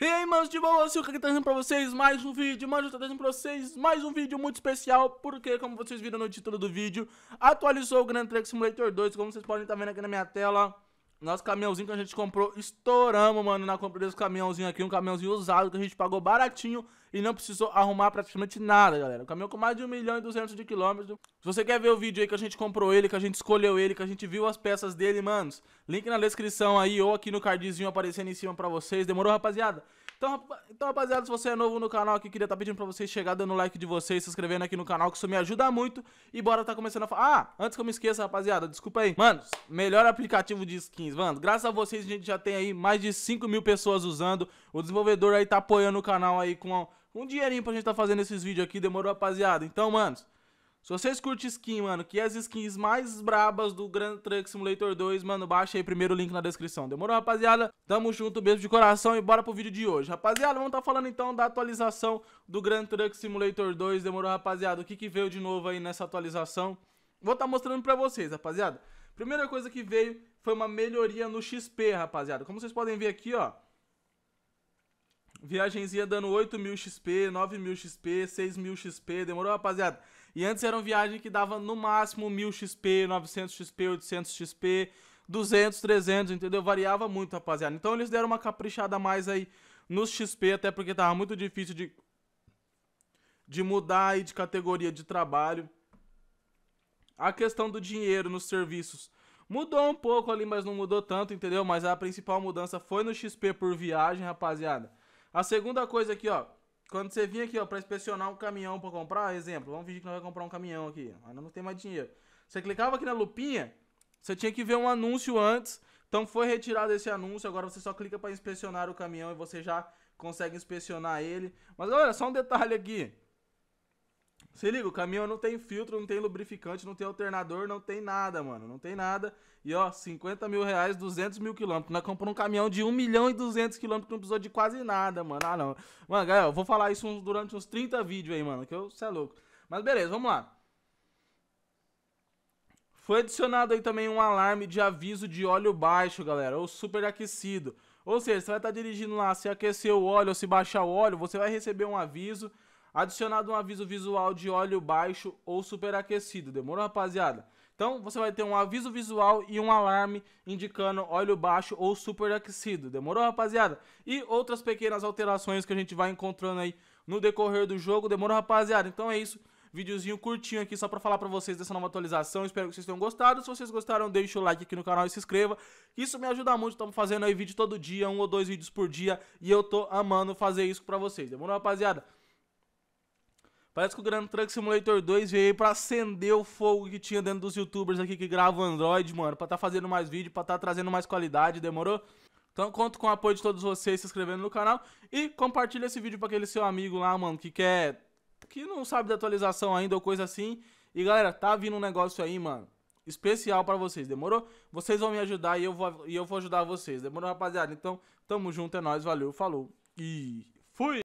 E aí, manos de boa, eu sou é o que trazendo pra vocês mais um vídeo, mano, eu tô trazendo pra vocês mais um vídeo muito especial, porque, como vocês viram no título do vídeo, atualizou o Grand Truck Simulator 2, como vocês podem estar tá vendo aqui na minha tela, nosso caminhãozinho que a gente comprou, estouramos, mano, na compra desse caminhãozinho aqui. Um caminhãozinho usado que a gente pagou baratinho e não precisou arrumar praticamente nada, galera. Um caminhão com mais de 1 milhão e 200 de quilômetros. Se você quer ver o vídeo aí que a gente comprou ele, que a gente escolheu ele, que a gente viu as peças dele, manos, link na descrição aí ou aqui no cardzinho aparecendo em cima pra vocês. Demorou, rapaziada? Então, então, rapaziada, se você é novo no canal aqui, queria estar tá pedindo pra vocês chegar dando like de vocês, se inscrevendo aqui no canal, que isso me ajuda muito. E bora tá começando a falar. Ah, antes que eu me esqueça, rapaziada, desculpa aí. Manos, melhor aplicativo de skins plugins. Mano, graças a vocês a gente já tem aí mais de 5 mil pessoas usando. O desenvolvedor aí tá apoiando o canal aí com um dinheirinho pra gente tá fazendo esses vídeos aqui. Demorou, rapaziada? Então, manos, se vocês curtem skin, mano, que é as skins mais brabas do Grand Truck Simulator 2, mano, baixa aí primeiro o link na descrição. Demorou, rapaziada? Tamo junto, beijo de coração e bora pro vídeo de hoje. Rapaziada, vamos tá falando então da atualização do Grand Truck Simulator 2. Demorou, rapaziada? O que que veio de novo aí nessa atualização? Vou estar tá mostrando pra vocês, rapaziada. Primeira coisa que veio foi uma melhoria no XP, rapaziada. Como vocês podem ver aqui, ó. Viagenzinha dando 8 mil XP, 9 mil XP, 6 mil XP, demorou, rapaziada? E antes era uma viagem que dava no máximo 1000 XP, 900 XP, 800 XP, 200, 300, entendeu? Variava muito, rapaziada. Então eles deram uma caprichada a mais aí nos XP, até porque tava muito difícil de, de mudar aí de categoria de trabalho. A questão do dinheiro nos serviços mudou um pouco ali, mas não mudou tanto, entendeu? Mas a principal mudança foi no XP por viagem, rapaziada. A segunda coisa aqui, ó. Quando você vinha aqui, ó, pra inspecionar um caminhão pra comprar, exemplo, vamos fingir que nós vamos comprar um caminhão aqui, mas não tem mais dinheiro. Você clicava aqui na lupinha, você tinha que ver um anúncio antes, então foi retirado esse anúncio, agora você só clica para inspecionar o caminhão e você já consegue inspecionar ele. Mas olha só um detalhe aqui. Se liga, o caminhão não tem filtro, não tem lubrificante, não tem alternador, não tem nada, mano. Não tem nada. E ó, 50 mil reais, 200 mil quilômetros. Nós compramos um caminhão de 1 milhão e 200 quilômetros, não precisou de quase nada, mano. Ah, não. Mano, galera, eu vou falar isso durante uns 30 vídeos aí, mano, que eu, é louco. Mas beleza, vamos lá. Foi adicionado aí também um alarme de aviso de óleo baixo, galera, ou superaquecido. Ou seja, você vai estar tá dirigindo lá, se aquecer o óleo, ou se baixar o óleo, você vai receber um aviso adicionado um aviso visual de óleo baixo ou superaquecido. Demorou, rapaziada? Então você vai ter um aviso visual e um alarme indicando óleo baixo ou superaquecido. Demorou, rapaziada? E outras pequenas alterações que a gente vai encontrando aí no decorrer do jogo. Demorou, rapaziada? Então é isso. Videozinho curtinho aqui só pra falar pra vocês dessa nova atualização. Espero que vocês tenham gostado. Se vocês gostaram, deixa o like aqui no canal e se inscreva. Isso me ajuda muito. Estamos fazendo aí vídeo todo dia, um ou dois vídeos por dia. E eu tô amando fazer isso pra vocês. Demorou, rapaziada? Parece que o Grand Truck Simulator 2 veio aí pra acender o fogo que tinha dentro dos youtubers aqui que gravam Android, mano. Pra tá fazendo mais vídeo, pra tá trazendo mais qualidade, demorou? Então conto com o apoio de todos vocês se inscrevendo no canal e compartilha esse vídeo pra aquele seu amigo lá, mano, que quer... Que não sabe da atualização ainda ou coisa assim. E galera, tá vindo um negócio aí, mano especial para vocês, demorou? Vocês vão me ajudar e eu vou, e eu vou ajudar vocês, demorou, rapaziada? Então, tamo junto, é nóis, valeu, falou e fui!